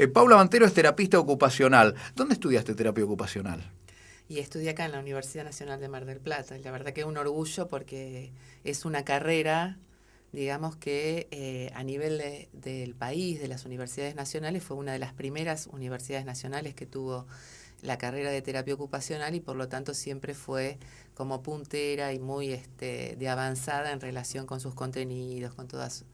Eh, Paula Mantero es terapista ocupacional. ¿Dónde estudiaste terapia ocupacional? Y estudié acá en la Universidad Nacional de Mar del Plata. Y la verdad que es un orgullo porque es una carrera, digamos que eh, a nivel del país, de las universidades nacionales, fue una de las primeras universidades nacionales que tuvo la carrera de terapia ocupacional y por lo tanto siempre fue como puntera y muy este, de avanzada en relación con sus contenidos, con todas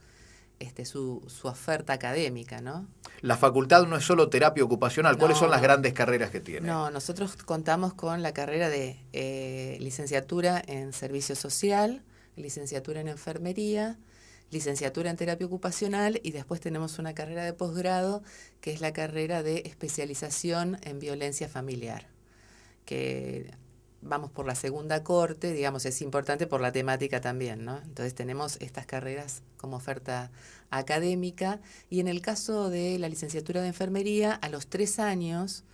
este, su, oferta académica, ¿no? La facultad no es solo terapia ocupacional. ¿Cuáles son las grandes carreras que tiene? No, nosotros contamos con la carrera de eh, licenciatura en servicio social, licenciatura en enfermería, licenciatura en terapia ocupacional y después tenemos una carrera de posgrado que es la carrera de especialización en violencia familiar, que vamos por la segunda corte, digamos, es importante por la temática también, ¿no? Entonces tenemos estas carreras como oferta académica y en el caso de la licenciatura de enfermería, a los tres años,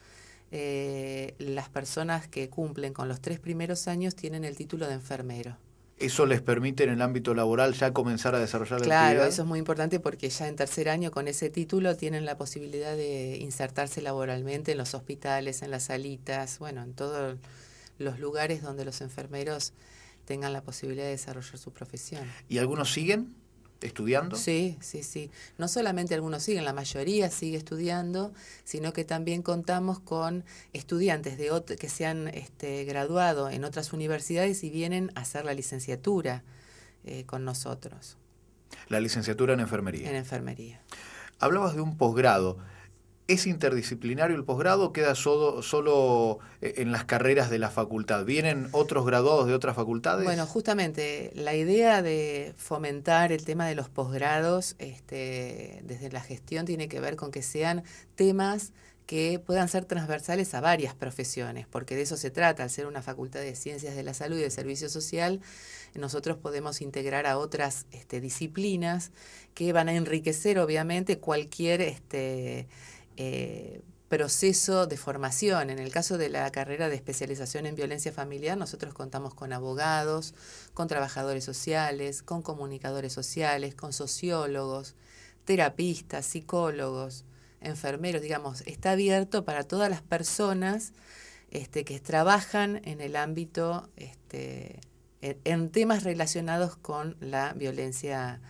eh, las personas que cumplen con los tres primeros años tienen el título de enfermero. ¿Eso les permite en el ámbito laboral ya comenzar a desarrollar la actividad? Claro, eso es muy importante porque ya en tercer año con ese título tienen la posibilidad de insertarse laboralmente en los hospitales, en las salitas, bueno, en todo los lugares donde los enfermeros tengan la posibilidad de desarrollar su profesión. ¿Y algunos siguen estudiando? Sí, sí, sí. No solamente algunos siguen, la mayoría sigue estudiando, sino que también contamos con estudiantes de que se han este, graduado en otras universidades y vienen a hacer la licenciatura eh, con nosotros. La licenciatura en enfermería. En enfermería. Hablabas de un posgrado. ¿Es interdisciplinario el posgrado o queda solo, eh, en las carreras de la facultad? ¿Vienen otros graduados de otras facultades? Bueno, justamente la idea de fomentar el tema de los posgrados este, desde la gestión tiene que ver con que sean temas que puedan ser transversales a varias profesiones, porque de eso se trata. Al ser una facultad de ciencias de la salud y de servicio social, nosotros podemos integrar a otras este, disciplinas que van a enriquecer, obviamente, cualquier... Este, eh, proceso de formación. En el caso de la carrera de especialización en violencia familiar, nosotros contamos con abogados, con trabajadores sociales, con comunicadores sociales, con sociólogos, terapistas, psicólogos, enfermeros, digamos, está abierto para todas las personas este, que trabajan en el ámbito, este, en, temas relacionados con la violencia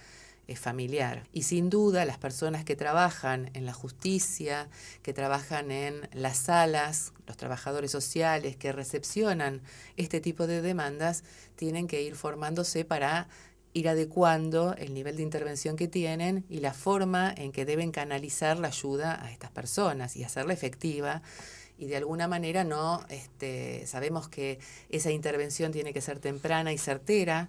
familiar. Y sin duda las personas que trabajan en la justicia, que trabajan en las salas, los trabajadores sociales que recepcionan este tipo de demandas, tienen que ir formándose para ir adecuando el nivel de intervención que tienen y la forma en que deben canalizar la ayuda a estas personas y hacerla efectiva y de alguna manera no este, sabemos que esa intervención tiene que ser temprana y certera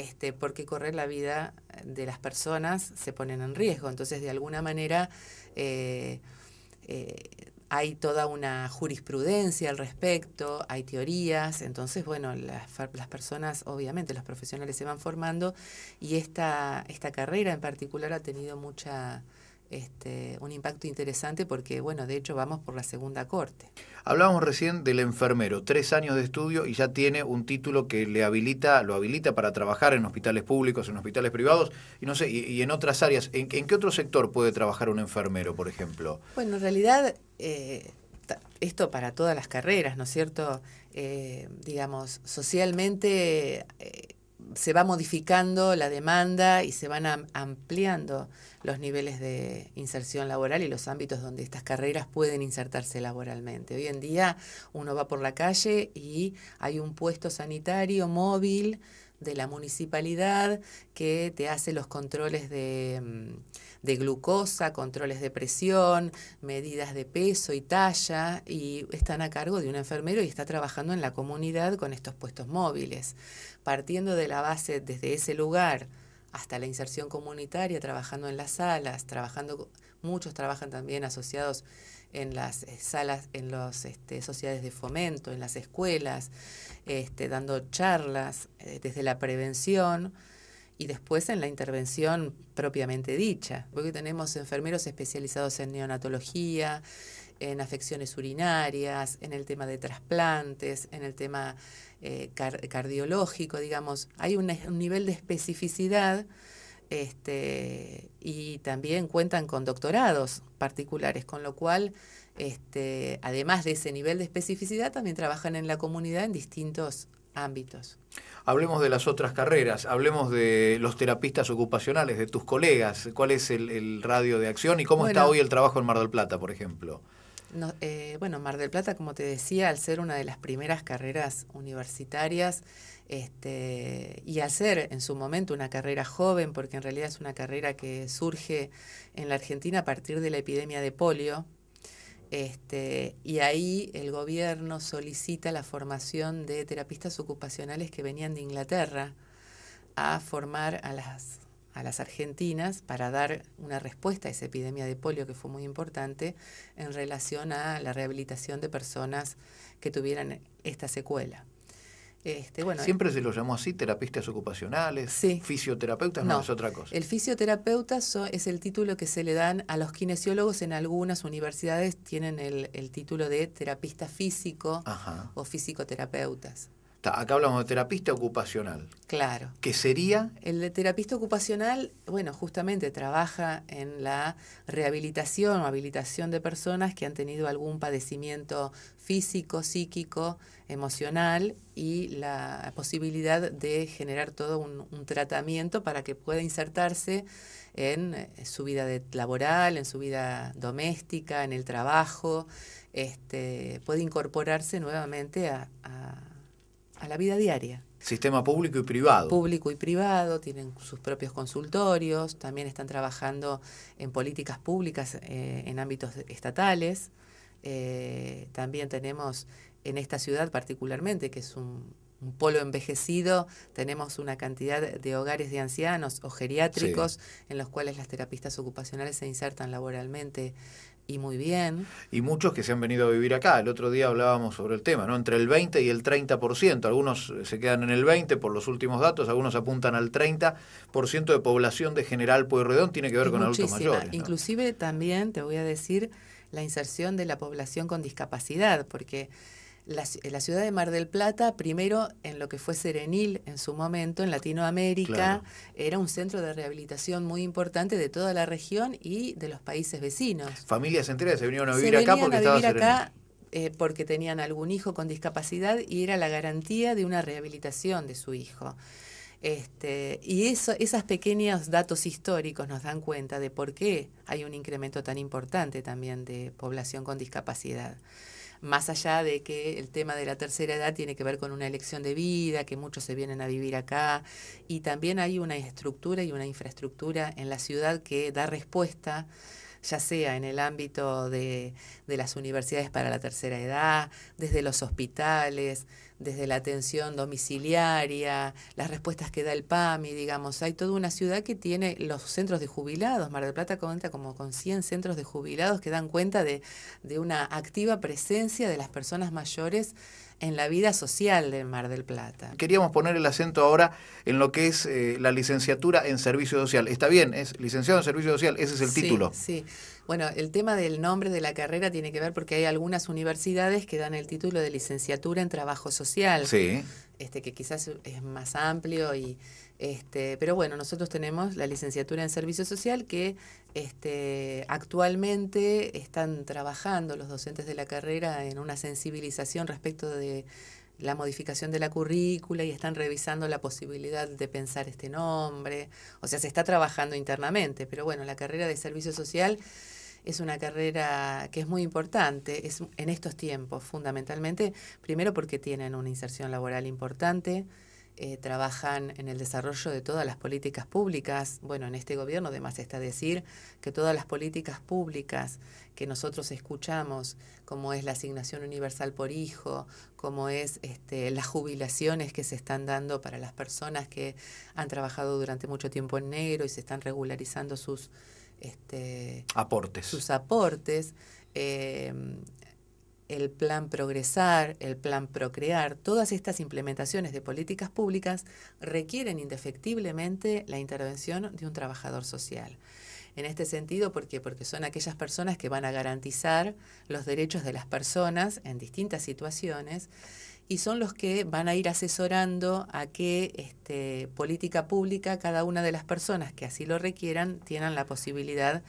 este, porque correr la vida de las personas se ponen en riesgo. Entonces, de alguna manera, eh, eh, hay toda una jurisprudencia al respecto, hay teorías, entonces, bueno, las, las, personas, obviamente, los profesionales se van formando y esta, esta carrera en particular ha tenido mucha este, un impacto interesante porque, bueno, de hecho vamos por la segunda corte. Hablábamos recién del enfermero, tres años de estudio y ya tiene un título que le habilita, lo habilita para trabajar en hospitales públicos, en hospitales privados y no sé, y, en otras áreas. ¿En, qué otro sector puede trabajar un enfermero, por ejemplo? Bueno, en realidad, eh, esto para todas las carreras, ¿no es cierto? Eh, digamos, socialmente... Eh, se va modificando la demanda y se van ampliando los niveles de inserción laboral y los ámbitos donde estas carreras pueden insertarse laboralmente. Hoy en día uno va por la calle y hay un puesto sanitario móvil de la municipalidad que te hace los controles mm, de, glucosa, controles de presión, medidas de peso y talla, y están a cargo de un enfermero y está trabajando en la comunidad con estos puestos móviles. Partiendo de la base desde ese lugar hasta la inserción comunitaria, trabajando en las salas, trabajando, muchos trabajan también asociados en las eh, salas, en las este, sociedades de fomento, en las escuelas, este, dando charlas eh, desde la prevención y después en la intervención propiamente dicha, porque tenemos enfermeros especializados en neonatología, en afecciones urinarias, en el tema de trasplantes, en el tema eh, cardiológico, digamos, hay un nivel de especificidad este, y también cuentan con doctorados particulares, con lo cual, este, además de ese nivel de especificidad, también trabajan en la comunidad en distintos ámbitos. Hablemos de las otras carreras, hablemos de los terapistas ocupacionales, de tus colegas, cuál es el, radio de acción y cómo está hoy el trabajo en Mar del Plata, por ejemplo. Eh, bueno, Mar del Plata, como te decía, al ser una de las primeras carreras universitarias este, y al ser en su momento una carrera joven, porque en realidad es una carrera que surge en la Argentina a partir de la epidemia de polio, este, y ahí el gobierno solicita la formación de terapistas ocupacionales que venían de Inglaterra a formar a las a las argentinas para dar una respuesta a esa epidemia de polio que fue muy importante en relación a la rehabilitación de personas que tuvieran esta secuela. Este, bueno, eh, Siempre se lo llamó así, terapistas ocupacionales, fisioterapeutas, no, es otra cosa. El fisioterapeuta es el título que se le dan a los kinesiólogos en algunas universidades, tienen el, título de terapista físico o fisioterapeutas acá hablamos de terapista ocupacional. Claro. ¿Qué sería? El terapista ocupacional, bueno, justamente trabaja en la rehabilitación o habilitación de personas que han tenido algún padecimiento físico, psíquico, emocional y la posibilidad de generar todo un, tratamiento para que pueda insertarse en eh, su vida laboral, en su vida doméstica, en el trabajo, este, puede incorporarse nuevamente a a la vida diaria. Sistema público y privado. Público y privado, tienen sus propios consultorios, también están trabajando en políticas públicas eh, en ámbitos estatales. Eh, también tenemos en esta ciudad particularmente, que es un, un polo envejecido, tenemos una cantidad de hogares de ancianos o geriátricos en los cuales las terapistas ocupacionales se insertan laboralmente y muy bien. Y muchos que se han venido a vivir acá. El otro día hablábamos sobre el tema, ¿no? Entre el 20 y el 30%. Algunos eh, se quedan en el 20 por los últimos datos, algunos apuntan al 30% de población de General Pueyrredón tiene que ver con adultos mayores. Inclusive también te voy a decir la inserción de la población con discapacidad, porque la, ciudad de Mar del Plata, primero en lo que fue Serenil en su momento, en Latinoamérica, era un centro de rehabilitación muy importante de toda la región y de los países vecinos. Familias enteras se vinieron a vivir acá porque a eh, porque tenían algún hijo con discapacidad y era la garantía de una rehabilitación de su hijo. Este, y eso, esos pequeños datos históricos nos dan cuenta de por qué hay un incremento tan importante también de población con discapacidad más allá de que el tema de la tercera edad tiene que ver con una elección de vida, que muchos se vienen a vivir acá, y también hay una estructura y una infraestructura en la ciudad que da respuesta ya sea en el ámbito de, las universidades para la tercera edad, desde los hospitales, desde la atención domiciliaria, las respuestas que da el PAMI, digamos, hay toda una ciudad que tiene los centros de jubilados, Mar del Plata cuenta como con 100 centros de jubilados que dan cuenta de, de una activa presencia de las personas mayores en la vida social del Mar del Plata. Queríamos poner el acento ahora en lo que es eh, la licenciatura en servicio social. Está bien, es licenciado en servicio social, ese es el título. Sí, bueno, el tema del nombre de la carrera tiene que ver porque hay algunas universidades que dan el título de licenciatura en trabajo social. Sí. Este, que quizás es más amplio y este, pero bueno, nosotros tenemos la licenciatura en servicio social que este, actualmente están trabajando los docentes de la carrera en una sensibilización respecto de la modificación de la currícula y están revisando la posibilidad de pensar este nombre. O sea, se está trabajando internamente, pero bueno, la carrera de servicio social es una carrera que es muy importante en estos tiempos, fundamentalmente, primero porque tienen una inserción laboral importante, eh, trabajan en el desarrollo de todas las políticas públicas. Bueno, en este gobierno además está decir que todas las políticas públicas que nosotros escuchamos, como es la asignación universal por hijo, como es este, las jubilaciones que se están dando para las personas que han trabajado durante mucho tiempo en negro y se están regularizando sus este, aportes. Sus aportes. Eh, el plan progresar, el plan procrear, todas estas implementaciones de políticas públicas requieren indefectiblemente la intervención de un trabajador social. En este sentido, ¿por qué? Porque son aquellas personas que van a garantizar los derechos de las personas en distintas situaciones y son los que van a ir asesorando a qué este, política pública cada una de las personas que así lo requieran tienen la posibilidad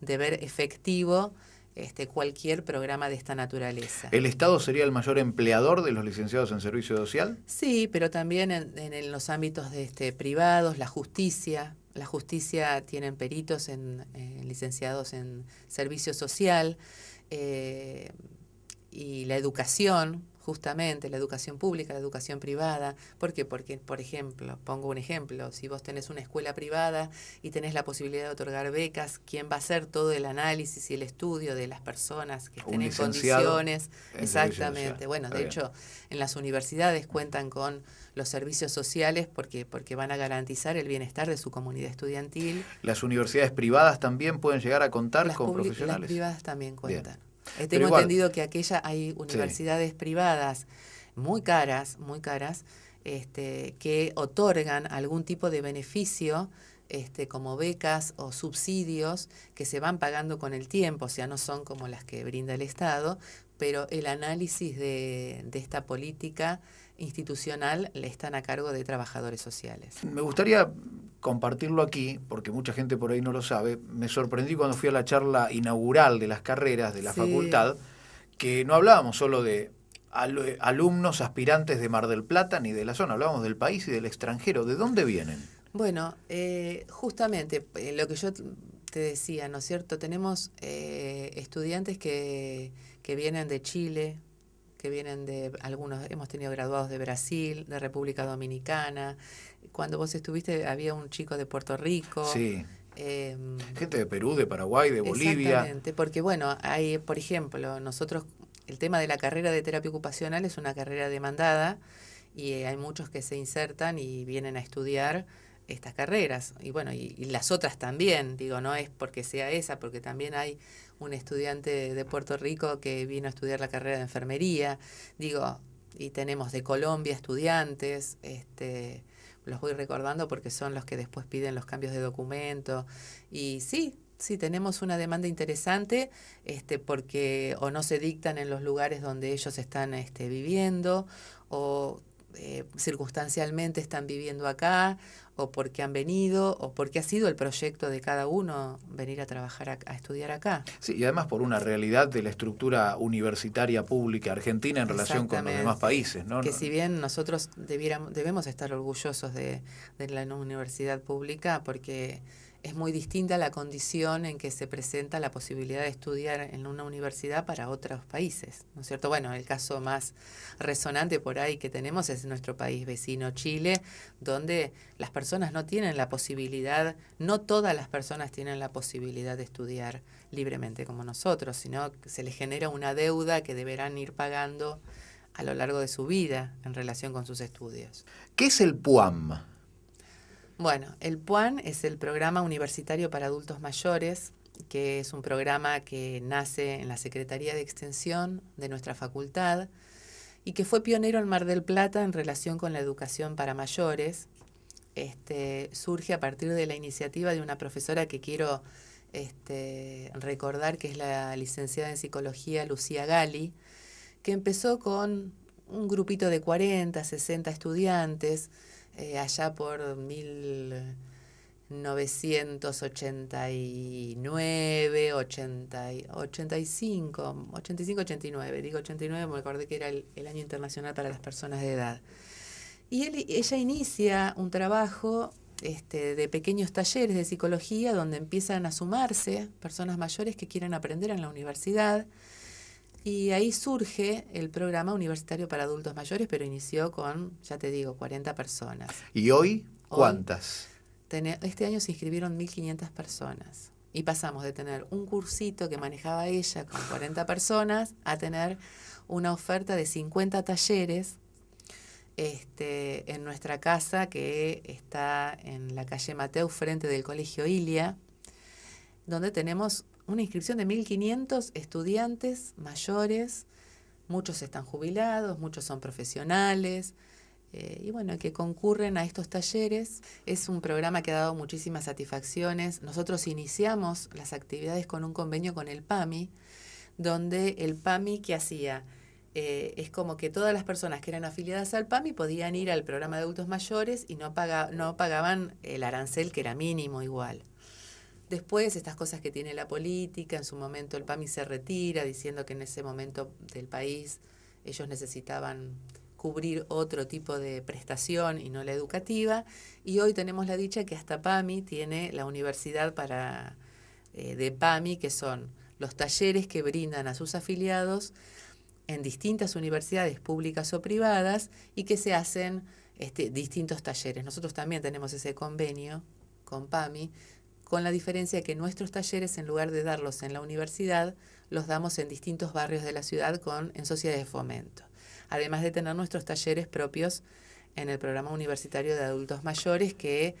de ver efectivo este, cualquier programa de esta naturaleza. ¿El Estado sería el mayor empleador de los licenciados en servicio social? Sí, pero también en, los ámbitos de este, privados, la justicia. La justicia tienen peritos en, licenciados en servicio social eh, y la educación, justamente la educación pública, la educación privada. ¿Por qué? Porque, por ejemplo, pongo un ejemplo, si vos tenés una escuela privada y tenés la posibilidad de otorgar becas, ¿quién va a hacer todo el análisis y el estudio de las personas que estén en condiciones? Exactamente. Bueno, de hecho, en las universidades cuentan con los servicios sociales porque, porque van a garantizar el bienestar de su comunidad estudiantil. Las universidades privadas también pueden llegar a contar con profesionales. Las privadas también cuentan. Tengo entendido que aquella hay universidades privadas muy caras, muy caras, este, que otorgan algún tipo de beneficio. Este, como becas o subsidios que se van pagando con el tiempo, o sea, no son como las que brinda el Estado, pero el análisis de esta política institucional le están a cargo de trabajadores sociales. Me gustaría compartirlo aquí, porque mucha gente por ahí no lo sabe. Me sorprendí cuando fui a la charla inaugural de las carreras de la facultad, que no hablábamos solo de alumnos aspirantes de Mar del Plata ni de la zona, hablábamos del país y del extranjero. ¿De dónde vienen? Bueno, eh, justamente eh, lo que yo te decía, ¿no es cierto? Tenemos eh, estudiantes que, que vienen de Chile, que vienen de algunos, hemos tenido graduados de Brasil, de República Dominicana. Cuando vos estuviste había un chico de Puerto Rico. Em, Gente de Perú, de Paraguay, de Bolivia. Exactamente, porque bueno, hay, por ejemplo, nosotros, el tema de la carrera de terapia ocupacional es una carrera demandada y eh, hay muchos que se insertan y vienen a estudiar estas carreras y bueno, y, las otras también, digo, no es porque sea esa, porque también hay un estudiante de Puerto Rico que vino a estudiar la carrera de enfermería, digo, y tenemos de Colombia estudiantes, este, los voy recordando porque son los que después piden los cambios de documento y sí, sí tenemos una demanda interesante este, porque o no se dictan en los lugares donde ellos están este, viviendo o eh, circunstancialmente están viviendo acá o porque han venido o porque ha sido el proyecto de cada uno venir a trabajar, a, estudiar acá. Sí, y además por una realidad de la estructura universitaria pública argentina en relación con los demás países. ¿no? Que si bien nosotros debiéramos, debemos estar orgullosos de, de la universidad pública porque es muy distinta la condición en que se presenta la posibilidad de estudiar en una universidad para otros países, ¿no es cierto? Bueno, el caso más resonante por ahí que tenemos es nuestro país vecino Chile, donde las personas no tienen la posibilidad, no todas las personas tienen la posibilidad de estudiar libremente como nosotros, sino que se les genera una deuda que deberán ir pagando a lo largo de su vida en relación con sus estudios. ¿Qué es el PUAM? Bueno, el PUAN es el Programa Universitario para Adultos Mayores, que es un programa que nace en la Secretaría de Extensión de nuestra facultad y que fue pionero en Mar del Plata en relación con la educación para mayores. Este, surge a partir de la iniciativa de una profesora que quiero este, recordar, que es la licenciada en psicología Lucía Gali, que empezó con un grupito de 40, 60 estudiantes eh, allá por 1989, 85, 85, 89, digo 89 me acordé que era el, año internacional para las personas de edad. Y él, ella inicia un trabajo este, de pequeños talleres de psicología donde empiezan a sumarse personas mayores que quieran aprender en la universidad y ahí surge el programa universitario para adultos mayores, pero inició con, ya te digo, 40 personas. ¿Y hoy cuántas? este año se inscribieron 1.500 personas. Y pasamos de tener un cursito que manejaba ella con 40 personas a tener una oferta de 50 talleres este, en nuestra casa que está en la calle Mateo, frente del Colegio Ilia, donde tenemos una inscripción de 1.500 estudiantes mayores, muchos están jubilados, muchos son profesionales, eh, y bueno, que concurren a estos talleres. Es un programa que ha dado muchísimas satisfacciones. Nosotros iniciamos las actividades con un convenio con el PAMI, donde el PAMI que hacía... Eh, es como que todas las personas que eran afiliadas al PAMI podían ir al programa de adultos mayores y no, no pagaban el arancel, que era mínimo igual. Después, estas cosas que tiene la política, en su momento el PAMI se retira diciendo que en ese momento del país ellos necesitaban cubrir otro tipo de prestación y no la educativa. Y hoy tenemos la dicha que hasta PAMI tiene la universidad para, eh, de PAMI, que son los talleres que brindan a sus afiliados en distintas universidades públicas o privadas y que se hacen este, distintos talleres. Nosotros también tenemos ese convenio con PAMI con la diferencia que nuestros talleres, en lugar de darlos en la universidad, los damos en distintos barrios de la ciudad con, en sociedades de fomento. Además de tener nuestros talleres propios en el programa universitario de adultos mayores, que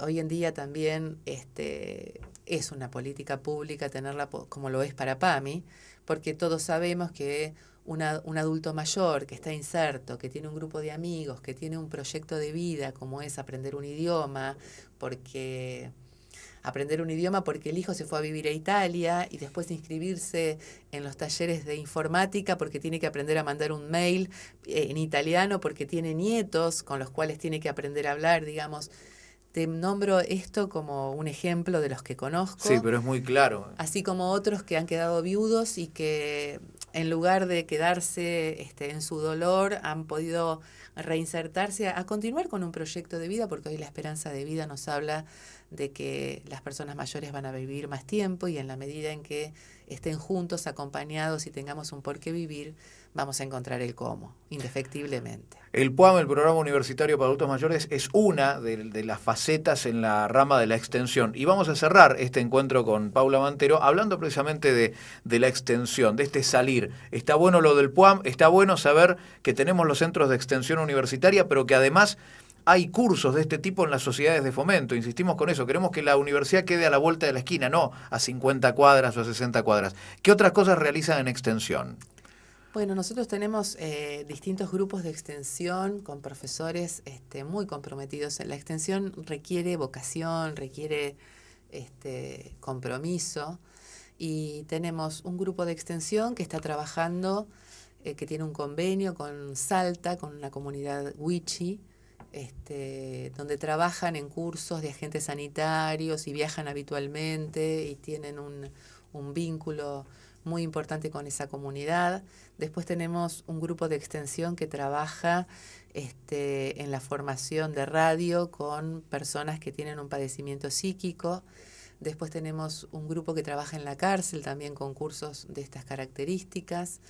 hoy en día también este, es una política pública tenerla como lo es para PAMI, porque todos sabemos que un adulto mayor que está inserto, que tiene un grupo de amigos, que tiene un proyecto de vida como es aprender un idioma, porque aprender un idioma porque el hijo se fue a vivir a Italia y después inscribirse en los talleres de informática porque tiene que aprender a mandar un mail eh, en italiano porque tiene nietos con los cuales tiene que aprender a hablar, digamos. Te nombro esto como un ejemplo de los que conozco. Sí, pero es muy claro. Así como otros que han quedado viudos y que en lugar de quedarse este, en su dolor, han podido reinsertarse a, a continuar con un proyecto de vida, porque hoy la esperanza de vida nos habla de que las personas mayores van a vivir más tiempo y en la medida en que estén juntos, acompañados y tengamos un por qué vivir, vamos a encontrar el cómo, indefectiblemente. El PUAM, el Programa Universitario para Adultos Mayores, es una de, las facetas en la rama de la extensión. Y vamos a cerrar este encuentro con Paula Mantero hablando precisamente de, de la extensión, de este salir. Está bueno lo del PUAM, está bueno saber que tenemos los centros de extensión universitaria, pero que además hay cursos de este tipo en las sociedades de fomento, insistimos con eso, queremos que la universidad quede a la vuelta de la esquina, no a 50 cuadras o a 60 cuadras. ¿Qué otras cosas realizan en extensión? Bueno, nosotros tenemos eh, distintos grupos de extensión con profesores este, muy comprometidos. La extensión requiere vocación, requiere este, compromiso y tenemos un grupo de extensión que está trabajando, eh, que tiene un convenio con Salta, con la comunidad wichi, este, donde trabajan en cursos de agentes sanitarios y viajan habitualmente y tienen un, vínculo muy importante con esa comunidad. Después tenemos un grupo de extensión que trabaja este, en la formación de radio con personas que tienen un padecimiento psíquico. Después tenemos un grupo que trabaja en la cárcel también con cursos de estas características.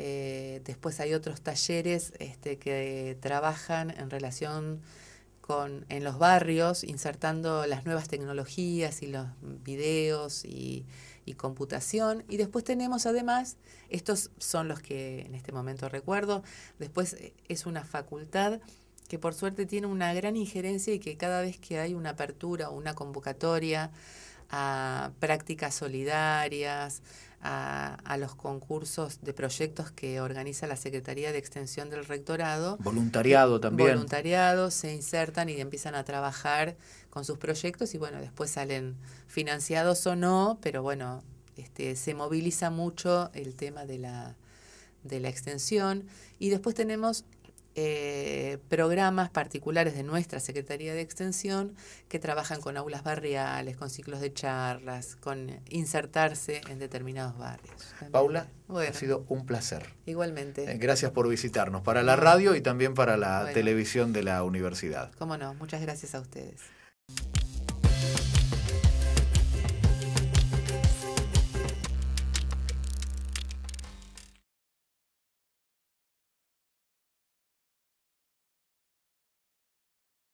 Eh, después hay otros talleres este, que trabajan en relación con, en los barrios, insertando las nuevas tecnologías y los videos y, y computación. Y después tenemos además, estos son los que en este momento recuerdo, después eh, es una facultad que por suerte tiene una gran injerencia y que cada vez que hay una apertura o una convocatoria a prácticas solidarias, a, los concursos de proyectos que organiza la Secretaría de Extensión del Rectorado. Voluntariado también. Voluntariado, se insertan y empiezan a trabajar con sus proyectos y bueno, después salen financiados o no, pero bueno, este, se moviliza mucho el tema de la, de la extensión. Y después tenemos eh, programas particulares de nuestra Secretaría de Extensión que trabajan con aulas barriales, con ciclos de charlas, con insertarse en determinados barrios. Paula, ha sido un placer. Igualmente. Eh, gracias por visitarnos para la radio y también para la televisión de la universidad. Cómo no, muchas gracias a ustedes.